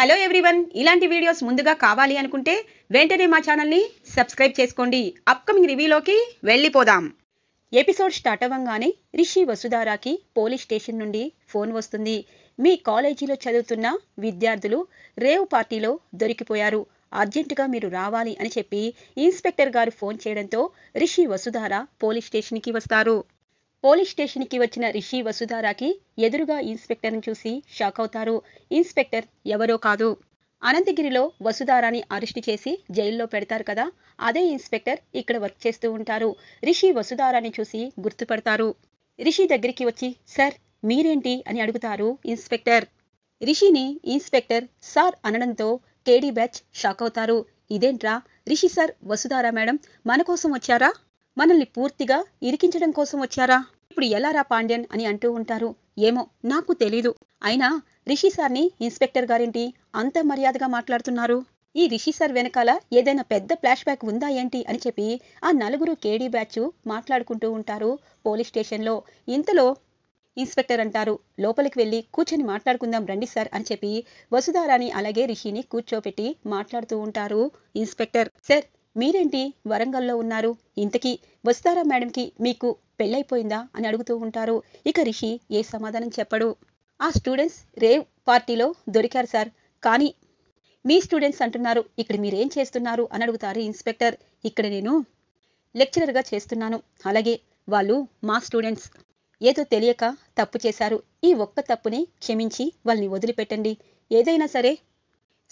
hello everyone ఇలాంటి videos ముందుగా కావాలి అనుకుంటే వెంటనే మా ఛానల్ని సబ్స్క్రైబ్ చేసుకోండి అప్కమింగ్ రివ్యూలోకి వెళ్ళిపోదాం ఎపిసోడ్ స్టార్ట్ అవ్వగానే రిషి వసుధారాకి పోలీస్ స్టేషన్ నుండి ఫోన్ వస్తుంది మీ కాలేజీలో చదువుతున్న విద్యార్థులు రేవ్ పార్టీలో దొరికిపోయారు అర్జెంటుగా మీరు రావాలి అని చెప్పి ఇన్స్పెక్టర్ గారు ఫోన్ చేయడంతో రిషి వసుధార పోలీస్ స్టేషన్కి వస్తారు పోలీస్ స్టేషన్కి వచ్చిన రిషి వసుధారాకి ఎదురుగా ఇన్స్పెక్టర్ని చూసి షాక్ అవుతారు ఇన్స్పెక్టర్ ఎవరో కాదు అనంతగిరిలో వసుధారాని అరెస్ట్ చేసి జైల్లో పెడతారు కదా అదే ఇన్స్పెక్టర్ ఇక్కడ వర్క్ చేస్తూ ఉంటారు రిషి వసుధారాని చూసి గుర్తుపడతారు రిషి దగ్గరికి వచ్చి సార్ మీరేంటి అని అడుగుతారు ఇన్స్పెక్టర్ రిషిని ఇన్స్పెక్టర్ సార్ అనడంతో కేడీ బ్యాచ్ షాక్ అవుతారు ఇదేంట్రా రిషి సార్ వసుధారా మేడం మన కోసం వచ్చారా మనల్ని పూర్తిగా ఇరికించడం కోసం వచ్చారా ఇప్పుడు ఎలారా పాండ్యన్ అని అంటూ ఉంటారు ఏమో నాకు తెలీదు అయినా రిషి సార్ని ఇన్స్పెక్టర్ గారింటి అంత మర్యాదగా మాట్లాడుతున్నారు ఈ రిషి సార్ వెనకాల ఏదైనా పెద్ద ఫ్లాష్ బ్యాక్ ఉందా ఏంటి అని చెప్పి ఆ నలుగురు కేడీ బ్యాచ్ మాట్లాడుకుంటూ ఉంటారు పోలీస్ స్టేషన్లో ఇంతలో ఇన్స్పెక్టర్ అంటారు లోపలికి వెళ్ళి కూర్చొని మాట్లాడుకుందాం రండి సార్ అని చెప్పి వసుధారాని అలాగే రిషిని కూర్చోపెట్టి మాట్లాడుతూ ఉంటారు ఇన్స్పెక్టర్ సార్ మీరేంటి వరంగల్లో ఉన్నారు ఇంతకీ వస్తారా మేడంకి మీకు పెళ్ళైపోయిందా అని అడుగుతూ ఉంటారు ఇక రిషి ఏ సమాధానం చెప్పడు ఆ స్టూడెంట్స్ రేవ్ పార్టీలో దొరికారు సార్ కానీ మీ స్టూడెంట్స్ అంటున్నారు ఇక్కడ మీరేం చేస్తున్నారు అని అడుగుతారు ఇన్స్పెక్టర్ ఇక్కడ నేను లెక్చరర్గా చేస్తున్నాను అలాగే వాళ్ళు మా స్టూడెంట్స్ ఏదో తెలియక తప్పు చేశారు ఈ ఒక్క తప్పుని క్షమించి వాళ్ళని వదిలిపెట్టండి ఏదైనా సరే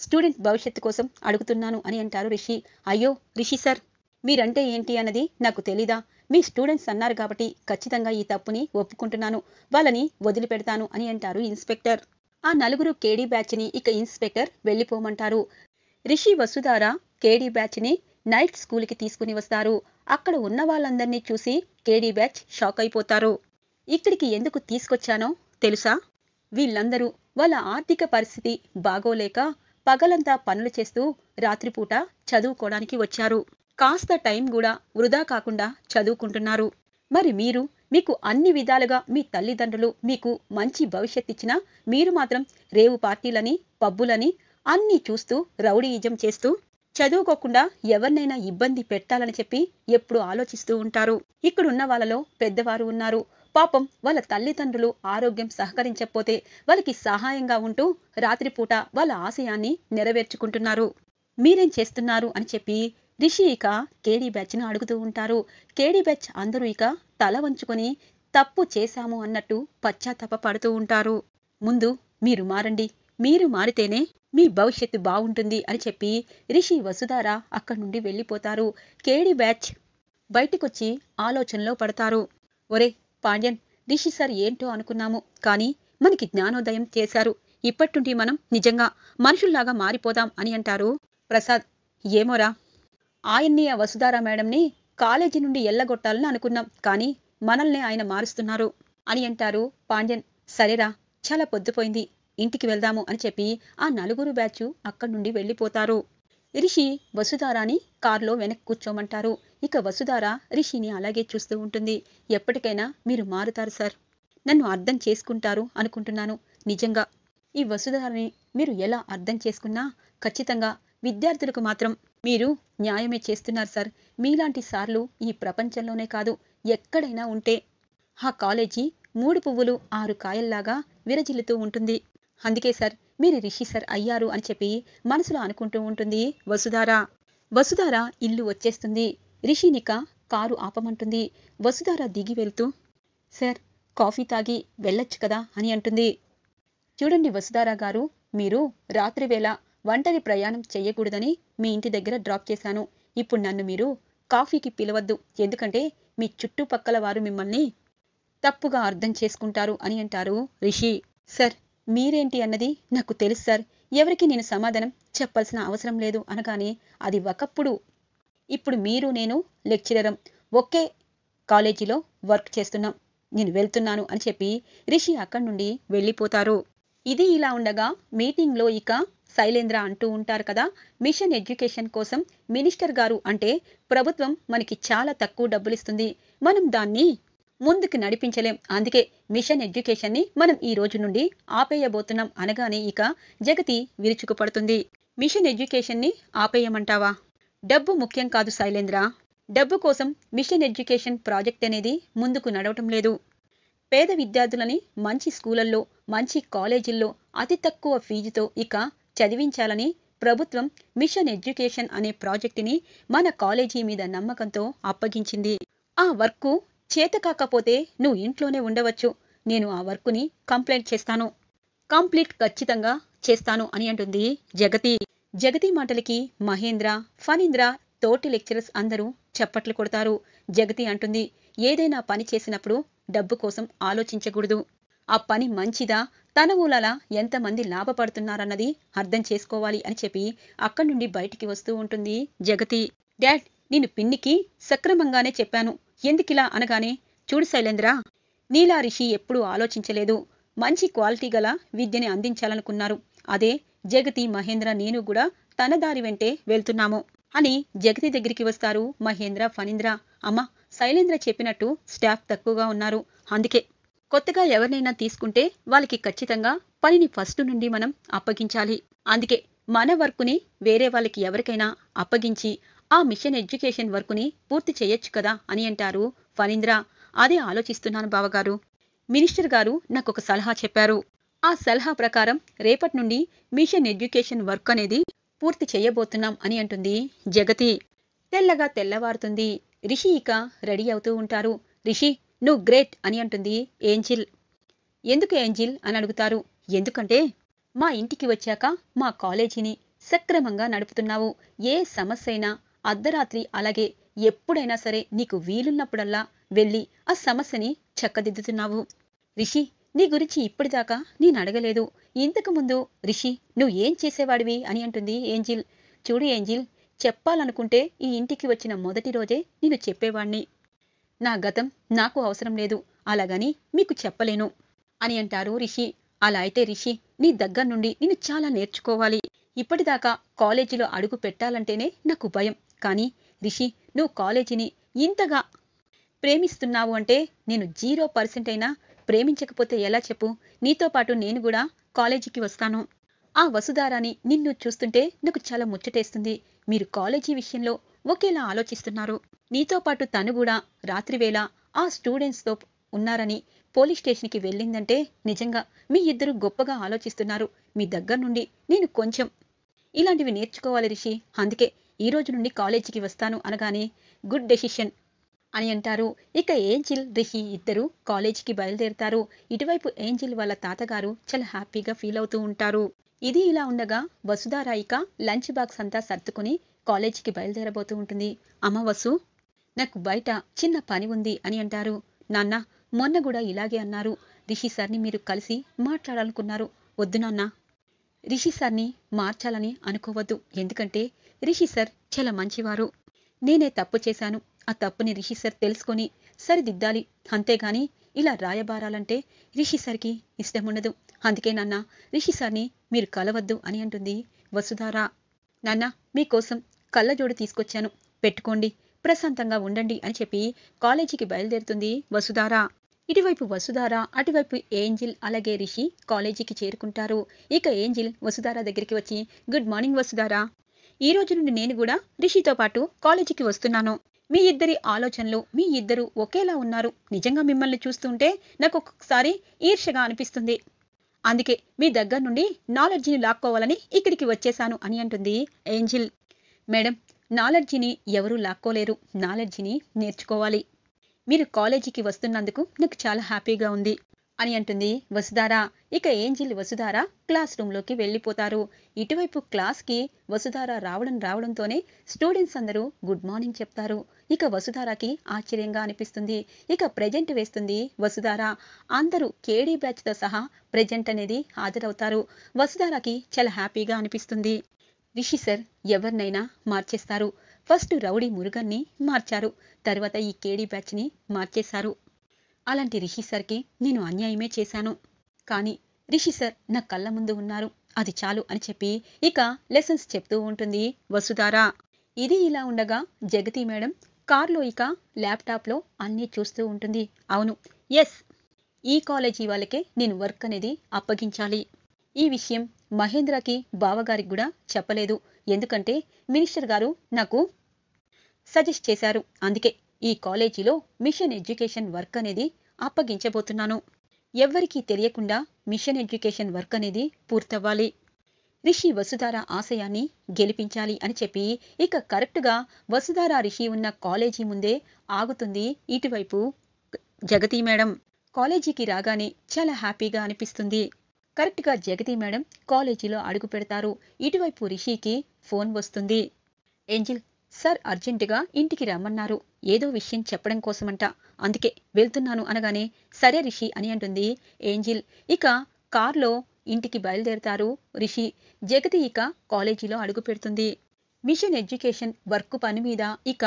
స్టూడెంట్ భవిష్యత్తు కోసం అడుగుతున్నాను అని అంటారు రిషి అయ్యో రిషి సార్ మీరంటే ఏంటి అన్నది నాకు తెలీదా మీ స్టూడెంట్స్ అన్నారు కాబట్టి ఖచ్చితంగా ఈ తప్పుని ఒప్పుకుంటున్నాను వాళ్ళని వదిలిపెడతాను అని అంటారు ఇన్స్పెక్టర్ ఆ నలుగురు కేడీ బ్యాచ్ని ఇక ఇన్స్పెక్టర్ వెళ్ళిపోమంటారు రిషి వసుధార కేడీ బ్యాచ్ని నైట్ స్కూల్కి తీసుకుని వస్తారు అక్కడ ఉన్న వాళ్ళందరినీ చూసి కేడీ బ్యాచ్ షాక్ అయిపోతారు ఇక్కడికి ఎందుకు తీసుకొచ్చానో తెలుసా వీళ్ళందరూ వాళ్ళ ఆర్థిక పరిస్థితి బాగోలేక పగలంతా పనులు చేస్తూ రాత్రిపూట చదువుకోవడానికి వచ్చారు కాస్త టైం కూడా వృధా కాకుండా చదువుకుంటున్నారు మరి మీరు మీకు అన్ని విధాలుగా మీ తల్లిదండ్రులు మీకు మంచి భవిష్యత్ ఇచ్చినా మీరు మాత్రం రేవు పార్టీలని పబ్బులని అన్నీ చూస్తూ రౌడీయిజం చేస్తూ చదువుకోకుండా ఎవరినైనా ఇబ్బంది పెట్టాలని చెప్పి ఎప్పుడు ఆలోచిస్తూ ఉంటారు ఇక్కడున్న వాళ్ళలో పెద్దవారు ఉన్నారు పాపం వాళ్ళ తల్లిదండ్రులు ఆరోగ్యం సహకరించకపోతే వాళ్ళకి సహాయంగా ఉంటూ రాత్రిపూట వాళ్ళ ఆశయాన్ని నెరవేర్చుకుంటున్నారు మీరేం చేస్తున్నారు అని చెప్పి రిషి ఇక కేడీ బ్యాచ్ను అడుగుతూ ఉంటారు కేడీ బ్యాచ్ అందరూ ఇక తల వంచుకొని తప్పు చేశాము అన్నట్టు పశ్చాత్తాప పడుతూ ఉంటారు ముందు మీరు మారండి మీరు మారితేనే మీ భవిష్యత్తు బాగుంటుంది అని చెప్పి రిషి వసుధార అక్కడి నుండి వెళ్ళిపోతారు కేడీ బ్యాచ్ బయటకొచ్చి ఆలోచనలో పడతారు ఒరే పాండ్యన్ రిషి సార్ ఏంటో అనుకున్నాము కానీ మనకి జ్ఞానోదయం చేశారు ఇప్పటి మనం నిజంగా మనుషుల్లాగా మారిపోదాం అని అంటారు ప్రసాద్ ఏమోరా ఆయన్ని ఆ వసుధారా మేడంని కాలేజీ నుండి ఎల్లగొట్టాలని అనుకున్నాం కానీ మనల్ని ఆయన మారుస్తున్నారు అని అంటారు పాండ్యన్ సరేరా చాలా పొద్దుపోయింది ఇంటికి వెళ్దాము అని చెప్పి ఆ నలుగురు బ్యాచ్ అక్కడి నుండి వెళ్ళిపోతారు రిషి వసుధారాని కారులో వెనక్కి కూర్చోమంటారు ఇక వసుధార రిషిని అలాగే చూస్తూ ఉంటుంది ఎప్పటికైనా మీరు మారుతారు సార్ నన్ను అర్థం చేసుకుంటారు అనుకుంటున్నాను నిజంగా ఈ వసుధారని మీరు ఎలా అర్థం చేసుకున్నా ఖచ్చితంగా విద్యార్థులకు మాత్రం మీరు న్యాయమే చేస్తున్నారు సార్ మీలాంటి సార్లు ఈ ప్రపంచంలోనే కాదు ఎక్కడైనా ఉంటే ఆ కాలేజీ మూడు పువ్వులు ఆరు కాయల్లాగా విరజిల్లుతూ ఉంటుంది అందుకే సార్ మీరు రిషిసర్ అయ్యారు అని చెప్పి మనసులో అనుకుంటూ ఉంటుంది వసుధార వసుధార ఇల్లు వచ్చేస్తుంది రిషినిక కారు ఆపమంటుంది వసుధార దిగి వెళ్తూ సార్ కాఫీ తాగి వెళ్ళొచ్చు కదా అని అంటుంది చూడండి వసుధార గారు మీరు రాత్రివేళ ఒంటరి ప్రయాణం చేయకూడదని మీ ఇంటి దగ్గర డ్రాప్ చేశాను ఇప్పుడు నన్ను మీరు కాఫీకి పిలవద్దు ఎందుకంటే మీ చుట్టుపక్కల వారు మిమ్మల్ని తప్పుగా అర్థం చేసుకుంటారు అని అంటారు రిషి సార్ మీరేంటి అన్నది నాకు తెలుసు సార్ ఎవరికి నేను సమాధానం చెప్పాల్సిన అవసరం లేదు అనగానే అది ఒకప్పుడు ఇప్పుడు మీరు నేను లెక్చరరం ఒకే కాలేజీలో వర్క్ చేస్తున్నాం నేను వెళ్తున్నాను అని చెప్పి రిషి అక్కడి నుండి వెళ్ళిపోతారు ఇది ఇలా ఉండగా మీటింగ్లో ఇక శైలేంద్ర అంటూ ఉంటారు కదా మిషన్ ఎడ్యుకేషన్ కోసం మినిస్టర్ గారు అంటే ప్రభుత్వం మనకి చాలా తక్కువ డబ్బులిస్తుంది మనం దాన్ని ముందుకు నడిపించలేం అందుకే మిషన్ ఎడ్యుకేషన్ని మనం ఈ రోజు నుండి ఆపేయబోతున్నాం అనగానే ఇక జగతి విరుచుకుపడుతుంది మిషన్ ఎడ్యుకేషన్ని ఆపేయమంటావా డబ్బు ముఖ్యం కాదు శైలేంద్ర డబ్బు కోసం మిషన్ ఎడ్యుకేషన్ ప్రాజెక్ట్ అనేది ముందుకు నడవటం లేదు పేద విద్యార్థులని మంచి స్కూళ్ళల్లో మంచి కాలేజీల్లో అతి తక్కువ ఫీజుతో ఇక చదివించాలని ప్రభుత్వం మిషన్ ఎడ్యుకేషన్ అనే ప్రాజెక్టుని మన కాలేజీ మీద నమ్మకంతో అప్పగించింది ఆ వర్క్ చేత కాకపోతే నువ్వు ఇంట్లోనే ఉండవచ్చు నేను ఆ వర్క్ని కంప్లైంట్ చేస్తాను కంప్లీట్ ఖచ్చితంగా చేస్తాను అని అంటుంది జగతి జగతి మాటలకి మహేంద్ర ఫణీంద్ర తోటి లెక్చరర్స్ అందరూ చప్పట్లు కొడతారు జగతి అంటుంది ఏదైనా పని చేసినప్పుడు డబ్బు కోసం ఆలోచించకూడదు ఆ పని మంచిదా తన ఊలలా ఎంతమంది లాభపడుతున్నారన్నది అర్థం చేసుకోవాలి అని చెప్పి అక్కడి నుండి బయటికి వస్తూ ఉంటుంది జగతి డాడ్ నేను పిన్నికి సక్రమంగానే చెప్పాను ఎందుకిలా అనగానే చూడు శైలేంద్ర నీలా రిషి ఎప్పుడూ ఆలోచించలేదు మంచి క్వాలిటీ గల విద్యని అందించాలనుకున్నారు అదే జగతి మహేంద్ర నేను కూడా తన దారి వెంటే వెళ్తున్నాము అని జగతి దగ్గరికి వస్తారు మహేంద్ర ఫణీంద్ర అమ్మ శైలేంద్ర చెప్పినట్టు స్టాఫ్ తక్కువగా ఉన్నారు అందుకే కొత్తగా ఎవరినైనా తీసుకుంటే వాళ్ళకి ఖచ్చితంగా పనిని ఫస్ట్ నుండి మనం అప్పగించాలి అందుకే మన వర్కుని వేరే వాళ్ళకి ఎవరికైనా అప్పగించి ఆ మిషన్ ఎడ్యుకేషన్ వర్క్ని పూర్తి చేయొచ్చు కదా అని అంటారు ఫణీంద్ర అదే ఆలోచిస్తున్నాను బావగారు మినిస్టర్ గారు నాకు ఒక సలహా చెప్పారు ఆ సలహా ప్రకారం రేపటి నుండి మిషన్ ఎడ్యుకేషన్ వర్క్ అనేది పూర్తి చేయబోతున్నాం అని అంటుంది జగతి తెల్లగా తెల్లవారుతుంది రిషి ఇక రెడీ అవుతూ ఉంటారు రిషి నువ్వు గ్రేట్ అని అంటుంది ఏంజిల్ ఎందుకు ఏంజిల్ అని అడుగుతారు ఎందుకంటే మా ఇంటికి వచ్చాక మా కాలేజీని సక్రమంగా నడుపుతున్నావు ఏ సమస్య అయినా అర్ధరాత్రి అలాగే ఎప్పుడైనా సరే నీకు వీలున్నప్పుడల్లా వెళ్ళి ఆ సమస్యని చక్కదిద్దుతున్నావు రిషి నీ గురించి ఇప్పటిదాకా నేను అడగలేదు ఇంతకుముందు రిషి నువ్వు ఏం చేసేవాడివి అని అంటుంది ఏంజిల్ చూడు ఏంజిల్ చెప్పాలనుకుంటే ఈ ఇంటికి వచ్చిన మొదటి రోజే నేను చెప్పేవాణ్ణి నా గతం నాకు అవసరం లేదు అలాగని మీకు చెప్పలేను అని అంటారు రిషి అలా అయితే రిషి నీ దగ్గర నుండి నేను చాలా నేర్చుకోవాలి ఇప్పటిదాకా కాలేజీలో అడుగు పెట్టాలంటేనే నాకు భయం కానీ రిషి నువ్వు కాలేజీని ఇంతగా ప్రేమిస్తున్నావు అంటే నేను జీరో పర్సెంట్ అయినా ప్రేమించకపోతే ఎలా చెప్పు నీతో పాటు నేను కూడా కాలేజీకి వస్తాను ఆ వసుధారాని నిన్ను చూస్తుంటే నాకు చాలా ముచ్చటేస్తుంది మీరు కాలేజీ విషయంలో ఒకేలా ఆలోచిస్తున్నారు నీతో పాటు తను కూడా రాత్రివేళ ఆ స్టూడెంట్స్తో ఉన్నారని పోలీస్ స్టేషన్కి వెళ్ళిందంటే నిజంగా మీ ఇద్దరు గొప్పగా ఆలోచిస్తున్నారు మీ దగ్గర నుండి నేను కొంచెం ఇలాంటివి నేర్చుకోవాలి రిషి అందుకే ఈ రోజు నుండి కాలేజీకి వస్తాను అనగానే గుడ్ డెసిషన్ అని అంటారు ఇక ఏంజిల్ రిషి ఇద్దరు కాలేజీకి బయలుదేరుతారు ఇటువైపు ఏంజిల్ వాళ్ళ తాతగారు చాలా హ్యాపీగా ఫీల్ అవుతూ ఉంటారు ఇది ఇలా ఉండగా వసుధారాయిక లంచ్ బాక్స్ అంతా సర్దుకుని కాలేజీకి బయలుదేరబోతూ ఉంటుంది అమ్మ వసు నాకు బయట చిన్న పని ఉంది అని అంటారు నాన్న మొన్న కూడా ఇలాగే అన్నారు రిషి సార్ని మీరు కలిసి మాట్లాడాలనుకున్నారు వద్దు నాన్న రిషి సార్ని మార్చాలని అనుకోవద్దు ఎందుకంటే రిషి సార్ చాలా మంచివారు నేనే తప్పు చేశాను ఆ తప్పుని రిషి సార్ తెలుసుకొని సరిదిద్దాలి అంతేగాని ఇలా రాయబారాలంటే రిషి సార్కి ఇష్టం ఉండదు అందుకే నాన్న రిషి సార్ని మీరు కలవద్దు అని అంటుంది వసుధారా నాన్న మీకోసం కళ్ళజోడు తీసుకొచ్చాను పెట్టుకోండి ప్రశాంతంగా ఉండండి అని చెప్పి కాలేజీకి బయలుదేరుతుంది వసుధారా ఇటువైపు వసుధార అటువైపు ఏంజిల్ అలాగే రిషి కాలేజీకి చేరుకుంటారు ఇక ఏంజిల్ వసుధార దగ్గరికి వచ్చి గుడ్ మార్నింగ్ వసుధార ఈ రోజు నుండి నేను కూడా రిషితో పాటు కాలేజీకి వస్తున్నాను మీ ఇద్దరి ఆలోచనలు మీ ఇద్దరు ఒకేలా ఉన్నారు నిజంగా మిమ్మల్ని చూస్తుంటే నాకు ఒక్కొక్కసారి ఈర్షగా అనిపిస్తుంది అందుకే మీ దగ్గర నుండి నాలెడ్జిని లాక్కోవాలని ఇక్కడికి వచ్చేశాను అని అంటుంది ఏంజిల్ మేడం నాలెడ్జిని ఎవరూ లాక్కోలేరు నాలెడ్జిని నేర్చుకోవాలి మీరు కాలేజీకి వస్తున్నందుకు నాకు చాలా హ్యాపీగా ఉంది అని అంటుంది వసుధార ఇక ఏంజిల్ వసుధార క్లాస్ రూమ్లోకి వెళ్ళిపోతారు ఇటువైపు క్లాస్కి వసుధార రావడం రావడంతోనే స్టూడెంట్స్ అందరూ గుడ్ మార్నింగ్ చెప్తారు ఇక వసుధారకి ఆశ్చర్యంగా అనిపిస్తుంది ఇక ప్రజెంట్ వేస్తుంది వసుధార అందరూ కేడీ బ్యాచ్తో సహా ప్రజెంట్ అనేది హాజరవుతారు వసుధారకి చాలా హ్యాపీగా అనిపిస్తుంది రిషి సార్ ఎవరినైనా మార్చేస్తారు ఫస్ట్ రౌడీ మురుగన్ని మార్చారు తర్వాత ఈ కేడీ బ్యాచ్ని మార్చేశారు అలాంటి రిషి సార్కి నేను అన్యాయమే చేశాను కానీ రిషి సార్ నా కళ్ళ ముందు ఉన్నారు అది చాలు అని చెప్పి ఇక లెసన్స్ చెప్తూ ఉంటుంది వసుధారా ఇది ఇలా ఉండగా జగతి మేడం కార్లో ఇక ల్యాప్టాప్లో అన్నీ చూస్తూ ఉంటుంది అవును ఎస్ ఈ కాలేజీ వాళ్ళకే నేను వర్క్ అనేది అప్పగించాలి ఈ విషయం మహేంద్రకి బావగారికి కూడా చెప్పలేదు ఎందుకంటే మినిస్టర్ గారు నాకు సజెస్ట్ చేశారు అందుకే ఈ కాలేజీలో మిషన్ ఎడ్యుకేషన్ వర్క్ అనేది అప్పగించబోతున్నాను ఎవ్వరికీ తెలియకుండా మిషన్ ఎడ్యుకేషన్ వర్క్ అనేది పూర్తవ్వాలి రిషి వసుధార ఆశయాన్ని గెలిపించాలి అని చెప్పి ఇక కరెక్ట్గా వసుధార రిషి ఉన్న కాలేజీ ముందే ఆగుతుంది ఇటువైపు జగతి మేడం కాలేజీకి రాగానే చాలా హ్యాపీగా అనిపిస్తుంది కరెక్ట్గా జగతి మేడం కాలేజీలో అడుగు పెడతారు ఇటువైపు రిషికి ఫోన్ వస్తుంది ఏంజిల్ సార్ అర్జెంటుగా ఇంటికి రమ్మన్నారు ఏదో విషయం చెప్పడం కోసమంట అందుకే వెళ్తున్నాను అనగానే సరే రిషి అని అంటుంది ఏంజిల్ ఇక కార్లో ఇంటికి బయలుదేరతారు రిషి జగతి ఇక కాలేజీలో అడుగు పెడుతుంది మిషన్ ఎడ్యుకేషన్ వర్క్ పని మీద ఇక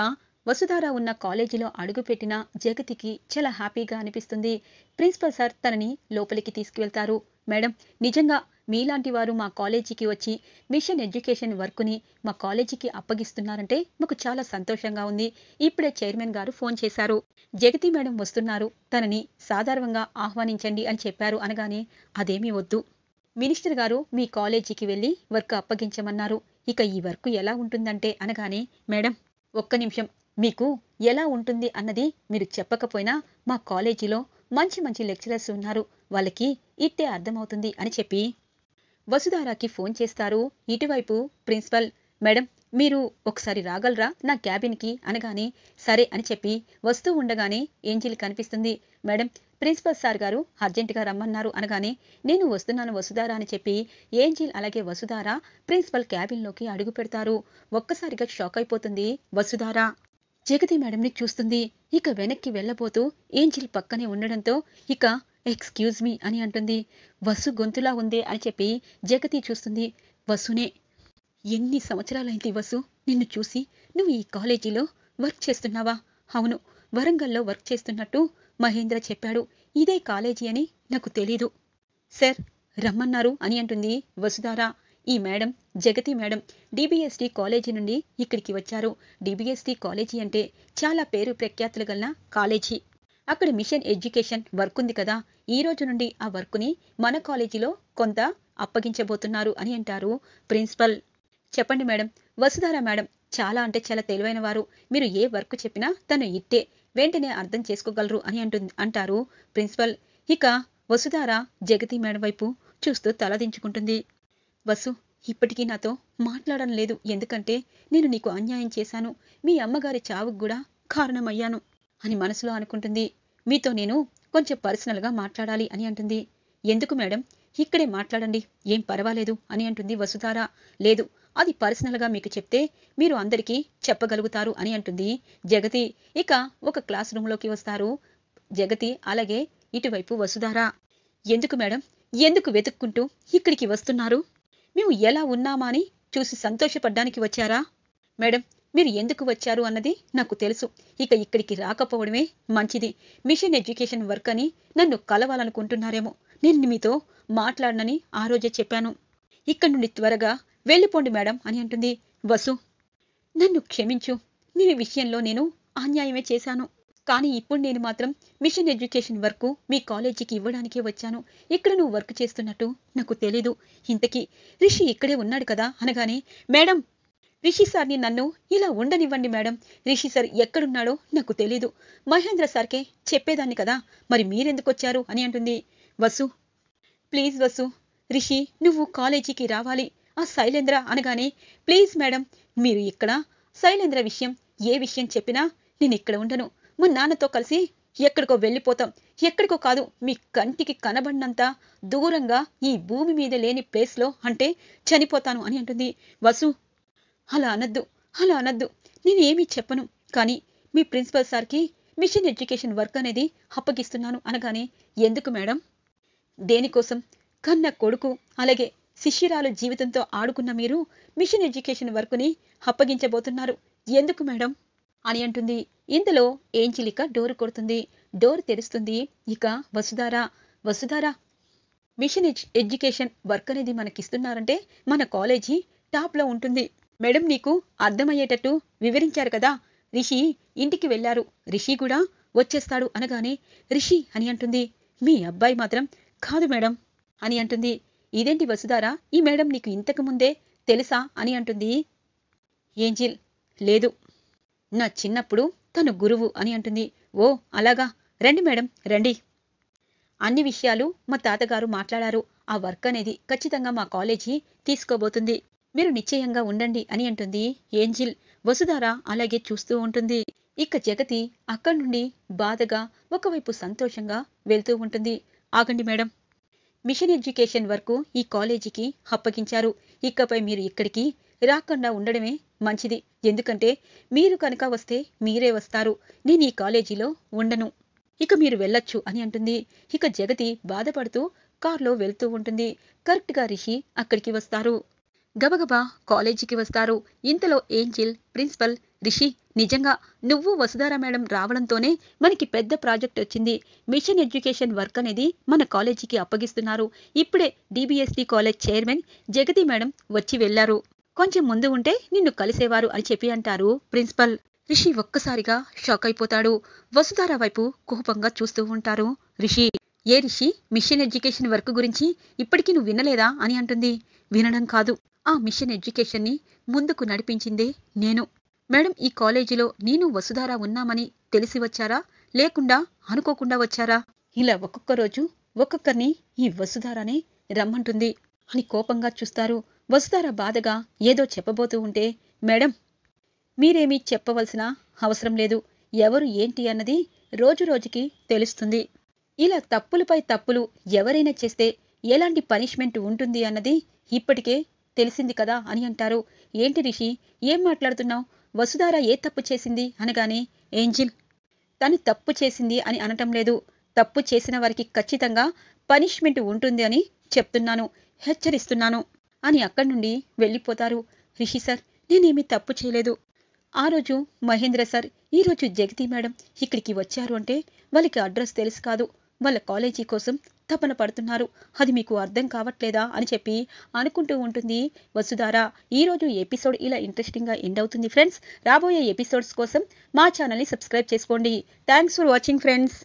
వసుధార ఉన్న కాలేజీలో అడుగుపెట్టిన జగతికి చాలా హ్యాపీగా అనిపిస్తుంది ప్రిన్సిపల్ సార్ తనని లోపలికి తీసుకువెళ్తారు మేడం నిజంగా మీలాంటి వారు మా కాలేజీకి వచ్చి మిషన్ ఎడ్యుకేషన్ వర్క్ని మా కాలేజీకి అప్పగిస్తున్నారంటే మాకు చాలా సంతోషంగా ఉంది ఇప్పుడే చైర్మన్ గారు ఫోన్ చేశారు జగతి మేడం వస్తున్నారు తనని సాధారణంగా ఆహ్వానించండి అని చెప్పారు అనగానే అదేమీ వద్దు మినిస్టర్ గారు మీ కాలేజీకి వెళ్ళి వర్క్ అప్పగించమన్నారు ఇక ఈ వర్క్ ఎలా ఉంటుందంటే అనగానే మేడం ఒక్క నిమిషం మీకు ఎలా ఉంటుంది అన్నది మీరు చెప్పకపోయినా మా కాలేజీలో మంచి మంచి లెక్చరర్స్ ఉన్నారు వాళ్ళకి ఇట్టే అర్థమవుతుంది అని చెప్పి వసుధారాకి ఫోన్ చేస్తారు ఇటువైపు ప్రిన్సిపల్ మేడం మీరు ఒకసారి రాగలరా నా క్యాబిన్కి అనగానే సరే అని చెప్పి వస్తూ ఉండగానే ఏంజిల్ కనిపిస్తుంది మేడం ప్రిన్సిపల్ సార్ గారు అర్జెంటుగా రమ్మన్నారు అనగానే నేను వస్తున్నాను వసుధారా అని చెప్పి ఏంజిల్ అలాగే వసుధారా ప్రిన్సిపల్ క్యాబిన్లోకి అడుగు పెడతారు ఒక్కసారిగా షాక్ అయిపోతుంది వసుధారా జగతి మేడంని చూస్తుంది ఇక వెనక్కి వెళ్ళబోతూ ఏంజిల్ పక్కనే ఉండడంతో ఇక ఎక్స్క్యూజ్ మీ అని అంటుంది వసు గొంతులా ఉందే అని చెప్పి జగతి చూస్తుంది వసునే ఎన్ని సంవత్సరాలైంది వసు నిన్ను చూసి నువ్వు ఈ కాలేజీలో వర్క్ చేస్తున్నావా అవును వరంగల్లో వర్క్ చేస్తున్నట్టు మహేంద్ర చెప్పాడు ఇదే కాలేజీ అని నాకు తెలీదు సార్ రమ్మన్నారు అని అంటుంది వసుధారా ఈ madam Jagathi madam DBST college నుండి ఇక్కడికి వచ్చారు డిబిఎస్టి కాలేజీ అంటే చాలా పేరు ప్రఖ్యాతులు గల కాలేజీ అక్కడ మిషన్ ఎడ్యుకేషన్ వర్క్ ఉంది కదా ఈ రోజు నుండి ఆ వర్క్ని మన కాలేజీలో కొంత అప్పగించబోతున్నారు అని అంటారు ప్రిన్సిపల్ చెప్పండి మేడం వసుధార మేడం చాలా అంటే చాలా తెలివైన వారు మీరు ఏ వర్క్ చెప్పినా తను ఇట్టే వెంటనే అర్థం చేసుకోగలరు అని అంటారు ప్రిన్సిపల్ ఇక వసుధార జగతి మేడం వైపు చూస్తూ తలదించుకుంటుంది వసు ఇప్పటికీ నాతో మాట్లాడడం లేదు ఎందుకంటే నేను నీకు అన్యాయం చేశాను మీ అమ్మగారి చావుకు కూడా కారణమయ్యాను అని మనసులో అనుకుంటుంది మీతో నేను కొంచెం పర్సనల్గా మాట్లాడాలి అని అంటుంది ఎందుకు మేడం ఇక్కడే మాట్లాడండి ఏం పర్వాలేదు అని అంటుంది వసుధార లేదు అది పర్సనల్గా మీకు చెప్తే మీరు అందరికీ చెప్పగలుగుతారు అని అంటుంది జగతి ఇక ఒక క్లాస్ రూమ్లోకి వస్తారు జగతి అలాగే ఇటువైపు వసుధార ఎందుకు మేడం ఎందుకు వెతుక్కుంటూ ఇక్కడికి వస్తున్నారు మేము ఎలా ఉన్నామా అని చూసి సంతోషపడ్డానికి వచ్చారా మేడం మీరు ఎందుకు వచ్చారు అన్నది నాకు తెలుసు ఇక ఇక్కడికి రాకపోవడమే మంచిది మిషన్ ఎడ్యుకేషన్ వర్క్ అని నన్ను కలవాలనుకుంటున్నారేమో నేను మీతో మాట్లాడనని ఆ రోజే చెప్పాను ఇక్కడి నుండి త్వరగా వెళ్ళిపోండి మేడం అని అంటుంది వసు నన్ను క్షమించు నీ విషయంలో నేను అన్యాయమే చేశాను కానీ ఇప్పుడు నేను మాత్రం మిషన్ ఎడ్యుకేషన్ వర్క్ మీ కాలేజీకి ఇవ్వడానికే వచ్చాను ఇక్కడ నువ్వు వర్క్ చేస్తున్నట్టు నాకు తెలీదు ఇంతకీ రిషి ఇక్కడే ఉన్నాడు కదా అనగానే మేడం రిషి సార్ని నన్ను ఇలా ఉండనివ్వండి మేడం రిషి సార్ ఎక్కడున్నాడో నాకు తెలీదు మహేంద్ర సార్కే చెప్పేదాన్ని కదా మరి మీరెందుకు వచ్చారు అని అంటుంది వసు ప్లీజ్ వసు రిషి నువ్వు కాలేజీకి రావాలి ఆ శైలేంద్ర అనగానే ప్లీజ్ మేడం మీరు ఇక్కడ శైలేంద్ర విషయం ఏ విషయం చెప్పినా నేను ఇక్కడ ఉండను మా నాన్నతో కలిసి ఎక్కడికో వెళ్ళిపోతాం ఎక్కడికో కాదు మీ కంటికి కనబడినంత దూరంగా ఈ భూమి మీద లేని ప్లేస్లో అంటే చనిపోతాను అని అంటుంది వసు అలా అనద్దు అలా అనద్దు నేనేమీ చెప్పను కానీ మీ ప్రిన్సిపల్ సార్కి మిషన్ ఎడ్యుకేషన్ వర్క్ అనేది అప్పగిస్తున్నాను అనగానే ఎందుకు మేడం దేనికోసం కన్న కొడుకు అలాగే శిష్యురాలు జీవితంతో ఆడుకున్న మీరు మిషన్ ఎడ్యుకేషన్ వర్క్ని అప్పగించబోతున్నారు ఎందుకు మేడం అని అంటుంది ఇందులో ఏంజిలిక డోరు కొడుతుంది డోర్ తెరుస్తుంది ఇక Vasudhara Vasudhara mission education work అనేది మనకిస్తున్నారంటే మన కాలేజీ టాప్లో ఉంటుంది మేడం నీకు అర్థమయ్యేటట్టు వివరించారు కదా రిషి ఇంటికి వెళ్లారు రిషి కూడా వచ్చేస్తాడు అనగానే రిషి అని అంటుంది మీ అబ్బాయి మాత్రం కాదు మేడం అని అంటుంది ఇదేంటి వసుధారా ఈ మేడం నీకు ఇంతకు ముందే తెలుసా అని అంటుంది ఏంజిల్ లేదు నా చిన్నప్పుడు తను గురువు అని అంటుంది ఓ అలాగా రండి మేడం రండి అన్ని విషయాలు మా తాతగారు మాట్లాడారు ఆ వర్క్ అనేది ఖచ్చితంగా మా కాలేజీ తీసుకోబోతుంది మీరు నిశ్చయంగా ఉండండి అని అంటుంది ఏంజిల్ వసుధార అలాగే చూస్తూ ఉంటుంది ఇక జగతి అక్కడి నుండి బాధగా ఒకవైపు సంతోషంగా వెళ్తూ ఉంటుంది ఆగండి మేడం మిషన్ ఎడ్యుకేషన్ వరకు ఈ కాలేజీకి అప్పగించారు ఇకపై మీరు ఇక్కడికి రాకుండా ఉండడమే మంచిది ఎందుకంటే మీరు కనుక వస్తే మీరే వస్తారు నేను ఈ కాలేజీలో ఉండను ఇక మీరు వెళ్ళొచ్చు అని అంటుంది ఇక జగతి బాధపడుతూ కారులో వెళ్తూ ఉంటుంది కరెక్ట్గా రిషి అక్కడికి వస్తారు గబగబా కాలేజీకి వస్తారు ఇంతలో ఏంజిల్ ప్రిన్సిపల్ రిషి నిజంగా నువ్వు వసుధారా మేడం రావడంతోనే మనకి పెద్ద ప్రాజెక్ట్ వచ్చింది మిషన్ ఎడ్యుకేషన్ వర్క్ అనేది మన కాలేజీకి అప్పగిస్తున్నారు ఇప్పుడే DBSD college chairman Jagathi madam వచ్చి వెళ్లారు కొంచెం ముందు ఉంటే నిన్ను కలిసేవారు అని చెప్పి అంటారు ప్రిన్సిపల్ రిషి ఒక్కసారిగా షాక్ అయిపోతాడు వసుధార వైపు కోపంగా చూస్తూ ఉంటారు రిషి ఏ రిషి మిషన్ ఎడ్యుకేషన్ వర్క్ గురించి ఇప్పటికీ నువ్వు వినలేదా అని అంటుంది వినడం కాదు ఆ మిషన్ ఎడ్యుకేషన్ని ముందుకు నడిపించిందే నేను మేడం ఈ కాలేజీలో నేను వసుధారా ఉన్నామని తెలిసి వచ్చారా లేకుండా అనుకోకుండా వచ్చారా ఇలా ఒక్కొక్క రోజు ఒక్కొక్కరిని ఈ వసుధారానే రమ్మంటుంది అని కోపంగా చూస్తారు వసుధార బాధగా ఏదో చెప్పబోతూ ఉంటే మేడం మీరేమీ చెప్పవలసిన అవసరం లేదు ఎవరు ఏంటి అన్నది రోజురోజుకి తెలుస్తుంది ఇలా తప్పులపై తప్పులు ఎవరైనా చేస్తే ఎలాంటి పనిష్మెంట్ ఉంటుంది అన్నది ఇప్పటికే తెలిసింది కదా అని అంటారు ఏంటి రిషి ఏం మాట్లాడుతున్నావు వసుధార ఏ తప్పు చేసింది అనగానే ఏంజిల్ తను తప్పు చేసింది అని అనటం లేదు తప్పు చేసిన వారికి ఖచ్చితంగా పనిష్మెంట్ ఉంటుంది అని చెప్తున్నాను హెచ్చరిస్తున్నాను అని అక్కడి నుండి వెళ్ళిపోతారు రిషి సార్ నేనేమీ తప్పు చేయలేదు ఆ రోజు మహేంద్ర సార్ ఈరోజు జగతి మేడం ఇక్కడికి వచ్చారు అంటే వాళ్ళకి అడ్రస్ తెలుసు కాదు వాళ్ళ కాలేజీ కోసం తపన పడుతున్నారు అది మీకు అర్థం కావట్లేదా అని చెప్పి అనుకుంటూ ఉంటుంది వసుధార ఈరోజు ఎపిసోడ్ ఇలా ఇంట్రెస్టింగ్గా ఎండ్ అవుతుంది ఫ్రెండ్స్ రాబోయే ఎపిసోడ్స్ కోసం మా ఛానల్ని సబ్స్క్రైబ్ చేసుకోండి థ్యాంక్స్ ఫర్ వాచింగ్ ఫ్రెండ్స్